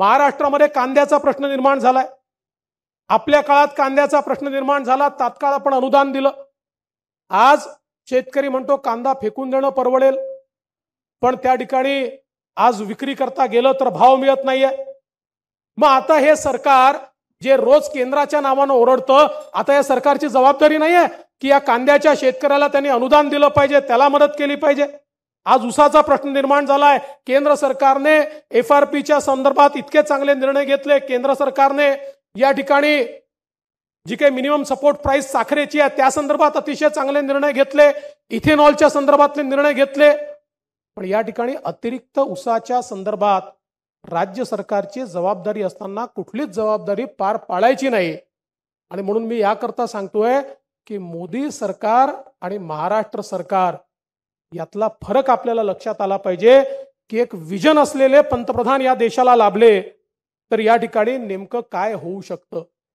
महाराष्ट्रामध्ये कांद्याचा प्रश्न निर्माण झालाय आपल्या काळात कांद्याचा प्रश्न निर्माण झाला तात्काळ आपण अनुदान दिलं आज शेतकरी म्हणतो कांदा फेकून देणं परवडेल पण त्या ठिकाणी आज विक्री करता गेलं तर भाव मिळत नाहीये मग आता हे सरकार जे रोज केंद्राच्या नावानं ओरडतं आता या सरकारची जबाबदारी नाहीये की या कांद्याच्या शेतकऱ्याला त्यांनी अनुदान दिलं पाहिजे त्याला मदत केली पाहिजे आज उसाचा प्रश्न निर्माण झालाय केंद्र सरकारने एफ आर पीच्या संदर्भात इतके चांगले निर्णय घेतले केंद्र सरकारने या ठिकाणी जी काही मिनिमम सपोर्ट प्राइस साखरेची आहे त्या संदर्भात अतिशय चांगले निर्णय घेतले इथेनॉलच्या संदर्भातले निर्णय घेतले पण या ठिकाणी अतिरिक्त उसाच्या संदर्भात राज्य सरकारची जबाबदारी असताना कुठलीच जबाबदारी पार पाडायची नाही आणि म्हणून मी याकरता सांगतोय की मोदी सरकार आणि महाराष्ट्र सरकार यातला फरक आपल्याला लक्षात आला पाहिजे की एक विजन असलेले पंतप्रधान या देशाला लाभले तर या ठिकाणी नेमकं काय होऊ शकतं